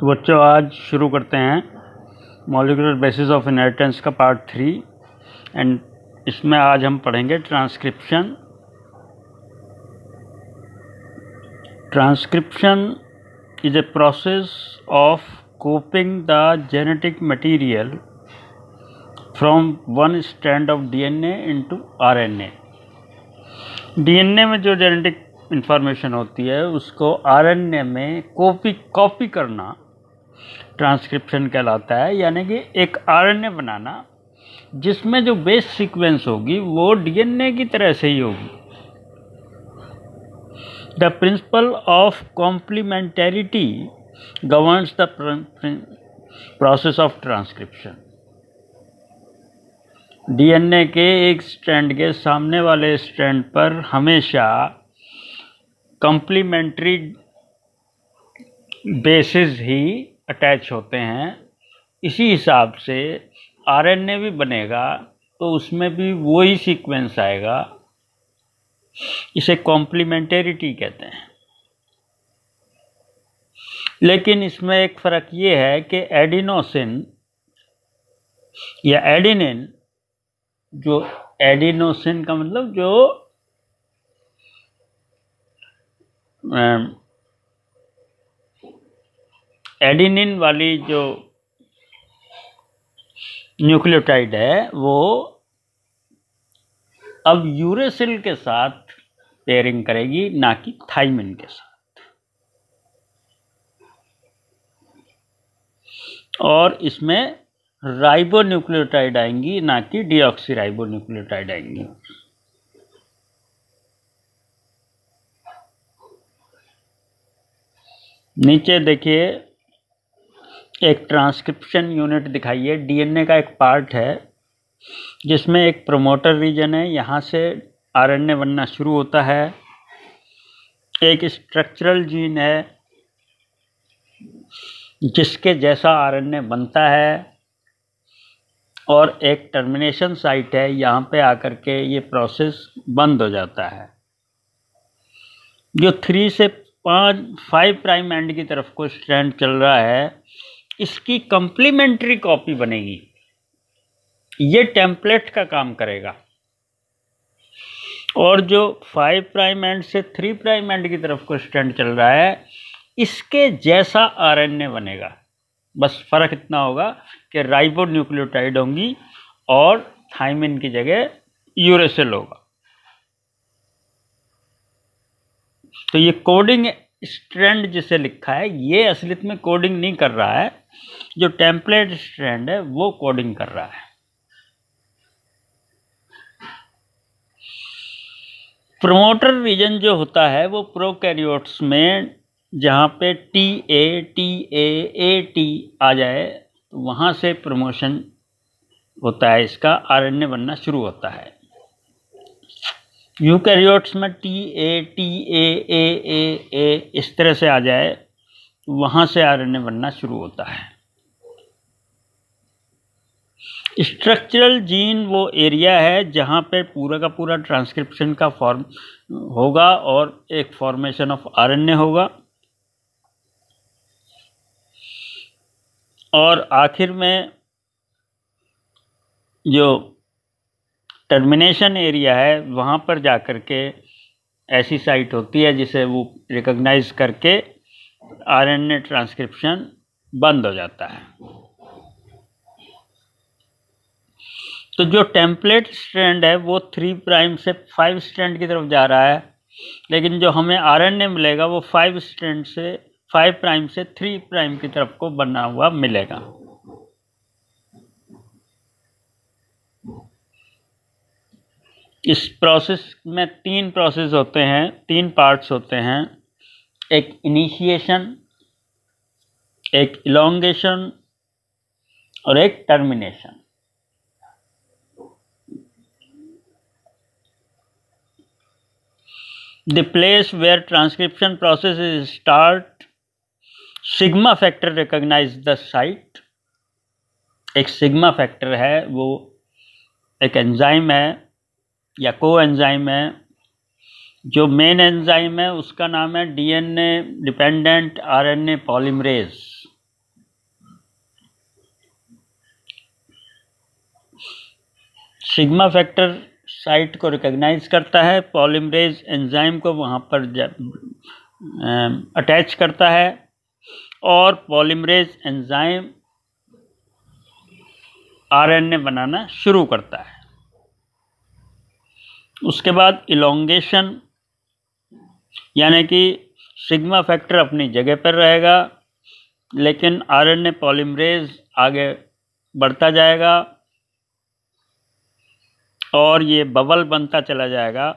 तो बच्चों आज शुरू करते हैं मॉलिकुलर बेसिस ऑफ इनहेरिटेंस का पार्ट थ्री एंड इसमें आज हम पढ़ेंगे transcription transcription is a process of copying the genetic material from one strand of DNA into RNA DNA में जो जेनेटिक इन्फॉर्मेशन होती है उसको आरएनए में कॉपी कॉपी करना ट्रांसक्रिप्शन कहलाता है यानी कि एक आरएनए बनाना जिसमें जो बेस सीक्वेंस होगी वो डीएनए की तरह से ही होगी the principle of complementarity governs the process of transcription DNA के एक स्टैंड के सामने वाले स्टैंड पर हमेशा कॉम्प्लीमेंट्री बेसिस ही अटैच होते हैं इसी हिसाब से आरएनए भी बनेगा तो उसमें भी वही सीक्वेंस आएगा इसे कॉम्प्लीमेंटेरिटी कहते हैं लेकिन इसमें एक फ़र्क ये है कि एडिनोसिन या एडिनिन जो एडिनोसिन का मतलब जो एडिनिन वाली जो न्यूक्लियोटाइड है वो अब यूरेसिल के साथ पेयरिंग करेगी ना कि थाइमिन के साथ और इसमें राइबो न्यूक्लियोटाइड आएंगी ना कि डीऑक्सी राइबो न्यूक्लियोटाइड आएंगी नीचे देखिए एक ट्रांसक्रिप्शन यूनिट दिखाई है डीएनए का एक पार्ट है जिसमें एक प्रोमोटर रीजन है यहाँ से आरएनए बनना शुरू होता है एक स्ट्रक्चरल जीन है जिसके जैसा आरएनए बनता है और एक टर्मिनेशन साइट है यहाँ पे आकर के ये प्रोसेस बंद हो जाता है जो थ्री से पाँच फाइव प्राइम एंड की तरफ को स्ट्रैंड चल रहा है इसकी कंप्लीमेंट्री कॉपी बनेगी ये टेम्पलेट का काम करेगा और जो फाइव प्राइम एंड से थ्री प्राइम एंड की तरफ को स्टैंड चल रहा है इसके जैसा आरएनए बनेगा बस फर्क इतना होगा कि राइबो न्यूक्लियोटाइड होंगी और थाइमिन की जगह यूरेसिल होगा तो ये कोडिंग स्ट्रैंड जिसे लिखा है ये असलित में कोडिंग नहीं कर रहा है जो टेम्पलेट स्ट्रैंड है वो कोडिंग कर रहा है प्रोमोटर रीजन जो होता है वो प्रोकैरियोट्स में जहाँ पे T A T A A T आ जाए तो वहाँ से प्रमोशन होता है इसका आरएनए बनना शुरू होता है यूकैरियोट्स में टी ए टी ए ए ए ए इस तरह से आ जाए वहां से आरएनए बनना शुरू होता है स्ट्रक्चरल जीन वो एरिया है जहां पे पूरा का पूरा ट्रांसक्रिप्शन का फॉर्म होगा और एक फॉर्मेशन ऑफ आरएनए होगा और आखिर में जो टर्मिनेशन एरिया है वहाँ पर जाकर के ऐसी साइट होती है जिसे वो रिकॉग्नाइज करके आरएनए ट्रांसक्रिप्शन बंद हो जाता है तो जो टेम्पलेट स्ट्रैंड है वो थ्री प्राइम से फाइव स्ट्रैंड की तरफ जा रहा है लेकिन जो हमें आरएनए मिलेगा वो फाइव स्ट्रैंड से फाइव प्राइम से थ्री प्राइम की तरफ को बना हुआ मिलेगा इस प्रोसेस में तीन प्रोसेस होते हैं तीन पार्ट्स होते हैं एक इनिशिएशन एक इलोंगेशन और एक termination the place where transcription process is start sigma factor recognize the site एक सिग्मा फैक्टर है वो एक एंजाइम है या को एंजाइम है जो मेन एंजाइम है उसका नाम है DNA dependent RNA polymerase sigma factor site को रिकॉग्नाइज करता है पॉलीमरेज एंजाइम को वहाँ पर अटैच करता है और पॉलीमरेज एंजाइम आरएनए बनाना शुरू करता है उसके बाद इलोंगेशन यानी कि सिग्मा फैक्टर अपनी जगह पर रहेगा लेकिन आरएनए पॉलीमरेज आगे बढ़ता जाएगा और ये बबल बनता चला जाएगा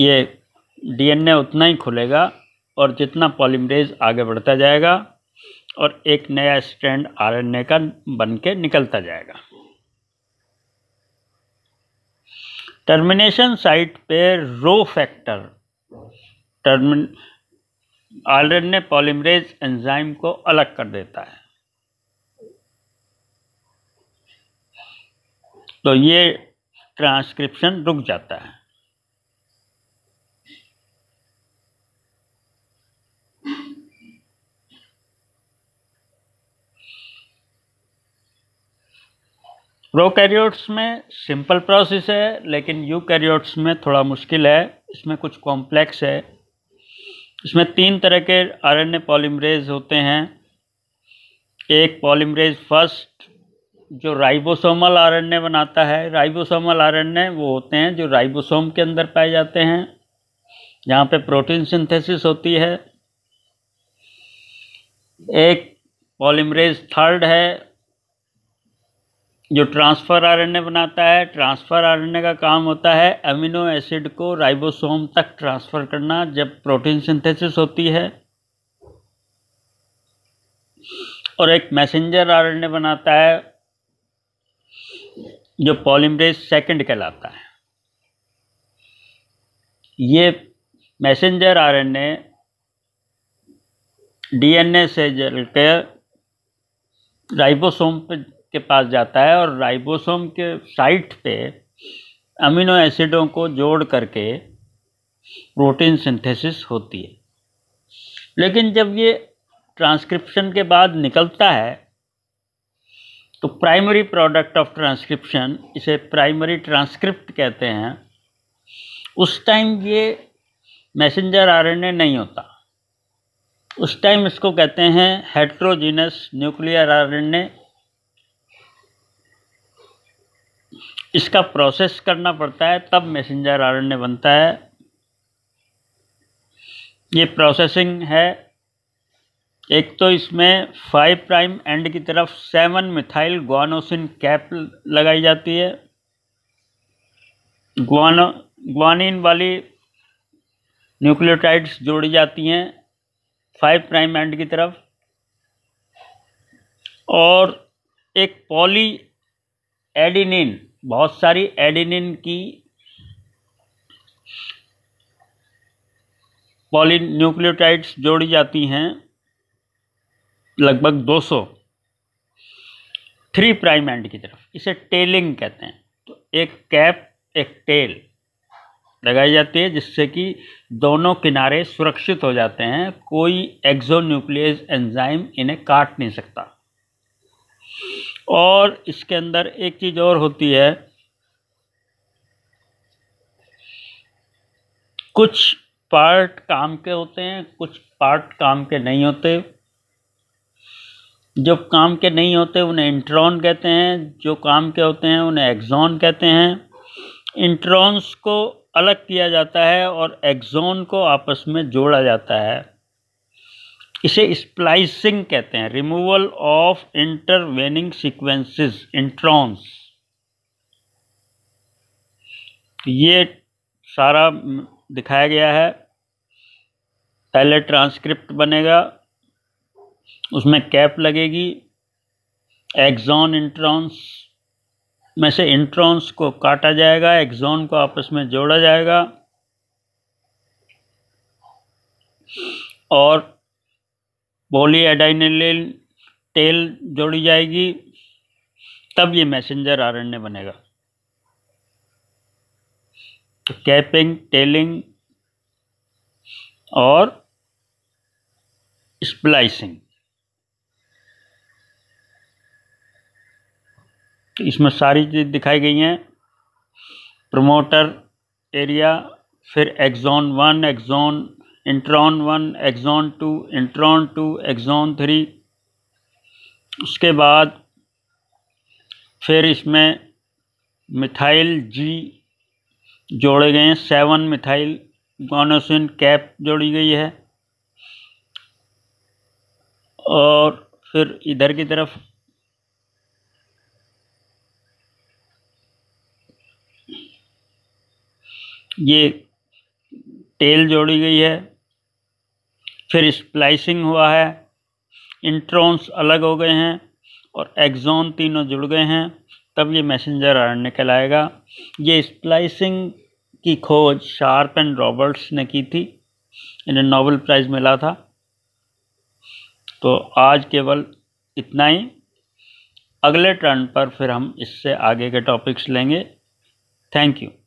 ये डीएनए उतना ही खुलेगा और जितना पॉलीमरेज आगे बढ़ता जाएगा और एक नया स्ट्रैंड आरएनए का बन के निकलता जाएगा टर्मिनेशन साइट पे रो फैक्टर टर्मिन ऑलरेड ने पॉलीमरेज एंजाइम को अलग कर देता है तो ये ट्रांसक्रिप्शन रुक जाता है प्रोकैरियोट्स में सिंपल प्रोसेस है लेकिन यूकैरियोट्स में थोड़ा मुश्किल है इसमें कुछ कॉम्प्लेक्स है इसमें तीन तरह के आरएनए पॉलीमरेज होते हैं एक पॉलीमरेज फर्स्ट जो राइबोसोमल आरएनए बनाता है राइबोसोमल आरएनए वो होते हैं जो राइबोसोम के अंदर पाए जाते हैं यहाँ पे प्रोटीन सिंथेसिस होती है एक पॉलीमरेज थर्ड है जो ट्रांसफ़र आरएनए बनाता है ट्रांसफ़र आरएनए का काम होता है अमीनो एसिड को राइबोसोम तक ट्रांसफ़र करना जब प्रोटीन सिंथेसिस होती है और एक मैसेंजर आरएनए बनाता है जो पॉलीमरेज सेकंड कहलाता है ये मैसेंजर आरएनए डीएनए से जलकर राइबोसोम पे के पास जाता है और राइबोसोम के साइट पे अमीनो एसिडों को जोड़ करके प्रोटीन सिंथेसिस होती है लेकिन जब ये ट्रांसक्रिप्शन के बाद निकलता है तो प्राइमरी प्रोडक्ट ऑफ ट्रांसक्रिप्शन इसे प्राइमरी ट्रांसक्रिप्ट कहते हैं उस टाइम ये मैसेंजर आरएनए नहीं होता उस टाइम इसको कहते हैं हेट्रोजीनस न्यूक्लियर आरएनए इसका प्रोसेस करना पड़ता है तब मैसेंजर आरएनए बनता है ये प्रोसेसिंग है एक तो इसमें फाइव प्राइम एंड की तरफ सेवन मिथाइल ग्वानोसिन कैप लगाई जाती है ग्वानो ग्वानिन वाली न्यूक्लियोटाइड्स जोड़ी जाती हैं फाइव प्राइम एंड की तरफ और एक पॉली एडिनिन बहुत सारी एडिनिन की पॉलीन्यूक्लियोटाइड्स जोड़ी जाती हैं लगभग 200 थ्री प्राइम एंड की तरफ इसे टेलिंग कहते हैं तो एक कैप एक टेल लगाई जाती है जिससे कि दोनों किनारे सुरक्षित हो जाते हैं कोई एक्जोन्यूक्लियस एंजाइम इन्हें काट नहीं सकता और इसके अंदर एक चीज़ और होती है कुछ पार्ट काम के होते हैं कुछ पार्ट काम के नहीं होते जो काम के नहीं होते उन्हें इंट्रॉन कहते हैं जो काम के होते हैं उन्हें एग्जॉन कहते हैं इंट्रॉन्स को अलग किया जाता है और एग्जॉन को आपस में जोड़ा जाता है इसे स्प्लाइसिंग कहते हैं removal of intervening sequences introns ये सारा दिखाया गया है पहले ट्रांसक्रिप्ट बनेगा उसमें कैप लगेगी एक्जॉन इंट्रॉन्स में से इंट्रॉन्स को काटा जाएगा एक्जॉन को आपस में जोड़ा जाएगा और पोलीएडाइनिलिन टेल जोड़ी जाएगी तब ये मैसेंजर आरएनए बनेगा तो कैपिंग टेलिंग और स्प्लाइसिंग तो इसमें सारी चीज़ दिखाई गई हैं प्रमोटर एरिया फिर exon one exon intron one exon two intron two exon three उसके बाद फिर इसमें मिथाइल जी जोड़े गए हैं सेवन मिथाइल गोनोसिन कैप जोड़ी गई है और फिर इधर की तरफ ये टेल जोड़ी गई है फिर स्प्लाइसिंग हुआ है इंट्रॉन्स अलग हो गए हैं और एक्जोन तीनों जुड़ गए हैं तब ये मैसेंजर आर निकलाएगा ये स्प्लाइसिंग की खोज शार्प एंड रॉबर्ट्स ने की थी इन्हें नोबल प्राइज़ मिला था तो आज केवल इतना ही अगले टर्न पर फिर हम इससे आगे के टॉपिक्स लेंगे थैंक यू